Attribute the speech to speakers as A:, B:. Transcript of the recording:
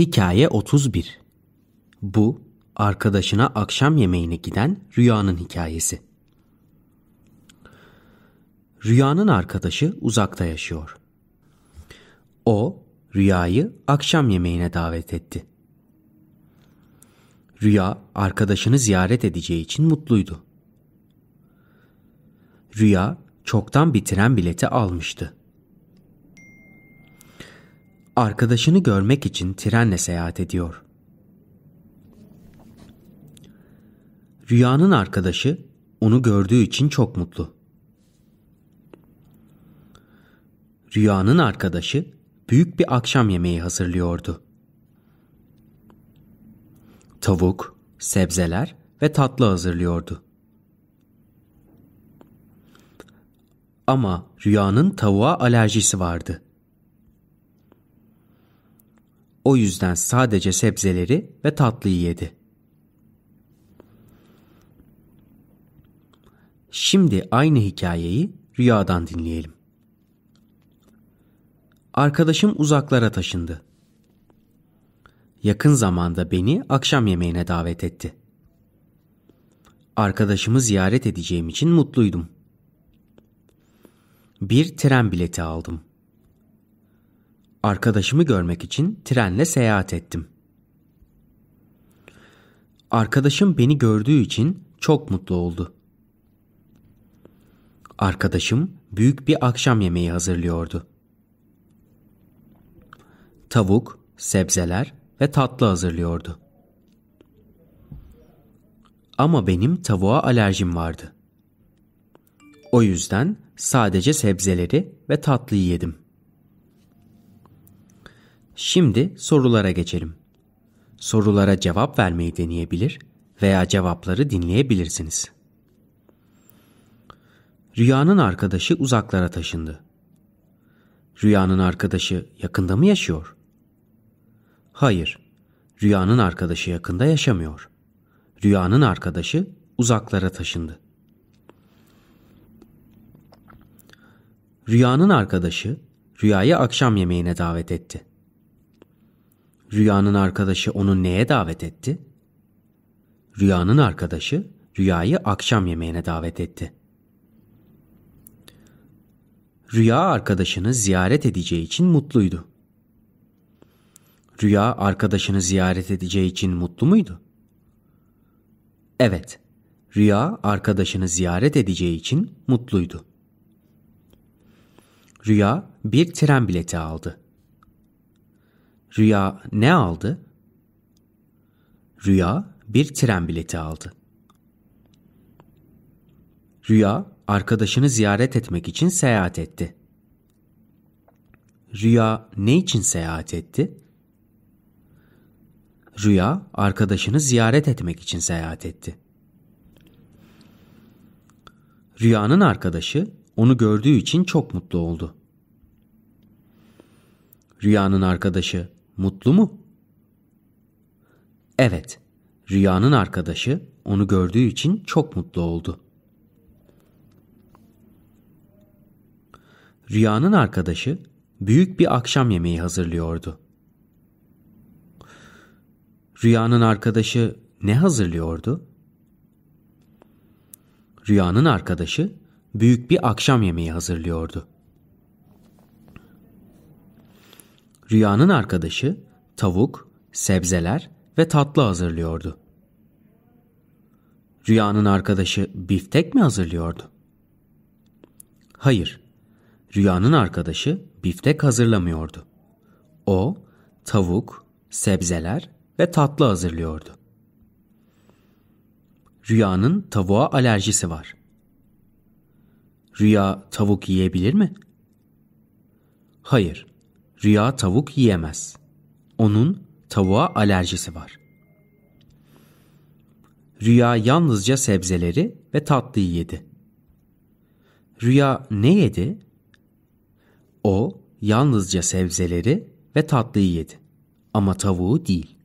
A: Hikaye 31 Bu, arkadaşına akşam yemeğine giden Rüya'nın hikayesi. Rüya'nın arkadaşı uzakta yaşıyor. O, Rüya'yı akşam yemeğine davet etti. Rüya, arkadaşını ziyaret edeceği için mutluydu. Rüya, çoktan bitiren bileti almıştı arkadaşını görmek için trenle seyahat ediyor. Rüyanın arkadaşı onu gördüğü için çok mutlu. Rüyanın arkadaşı büyük bir akşam yemeği hazırlıyordu. Tavuk, sebzeler ve tatlı hazırlıyordu. Ama rüyanın tavuğa alerjisi vardı.'' O yüzden sadece sebzeleri ve tatlıyı yedi. Şimdi aynı hikayeyi rüyadan dinleyelim. Arkadaşım uzaklara taşındı. Yakın zamanda beni akşam yemeğine davet etti. Arkadaşımı ziyaret edeceğim için mutluydum. Bir tren bileti aldım. Arkadaşımı görmek için trenle seyahat ettim. Arkadaşım beni gördüğü için çok mutlu oldu. Arkadaşım büyük bir akşam yemeği hazırlıyordu. Tavuk, sebzeler ve tatlı hazırlıyordu. Ama benim tavuğa alerjim vardı. O yüzden sadece sebzeleri ve tatlıyı yedim. Şimdi sorulara geçelim. Sorulara cevap vermeyi deneyebilir veya cevapları dinleyebilirsiniz. Rüyanın arkadaşı uzaklara taşındı. Rüyanın arkadaşı yakında mı yaşıyor? Hayır. Rüyanın arkadaşı yakında yaşamıyor. Rüyanın arkadaşı uzaklara taşındı. Rüyanın arkadaşı rüyayı akşam yemeğine davet etti. Rüyanın arkadaşı onu neye davet etti? Rüyanın arkadaşı rüyayı akşam yemeğine davet etti. Rüya arkadaşını ziyaret edeceği için mutluydu. Rüya arkadaşını ziyaret edeceği için mutlu muydu? Evet, rüya arkadaşını ziyaret edeceği için mutluydu. Rüya bir tren bileti aldı. Rüya ne aldı? Rüya bir tren bileti aldı. Rüya arkadaşını ziyaret etmek için seyahat etti. Rüya ne için seyahat etti? Rüya arkadaşını ziyaret etmek için seyahat etti. Rüyanın arkadaşı onu gördüğü için çok mutlu oldu. Rüyanın arkadaşı Mutlu mu? Evet, Rüya'nın arkadaşı onu gördüğü için çok mutlu oldu. Rüya'nın arkadaşı büyük bir akşam yemeği hazırlıyordu. Rüya'nın arkadaşı ne hazırlıyordu? Rüya'nın arkadaşı büyük bir akşam yemeği hazırlıyordu. Rüyanın arkadaşı tavuk, sebzeler ve tatlı hazırlıyordu. Rüyanın arkadaşı biftek mi hazırlıyordu? Hayır. Rüyanın arkadaşı biftek hazırlamıyordu. O tavuk, sebzeler ve tatlı hazırlıyordu. Rüyanın tavuğa alerjisi var. Rüya tavuk yiyebilir mi? Hayır. Rüya tavuk yiyemez. Onun tavuğa alerjisi var. Rüya yalnızca sebzeleri ve tatlıyı yedi. Rüya ne yedi? O yalnızca sebzeleri ve tatlıyı yedi ama tavuğu değil.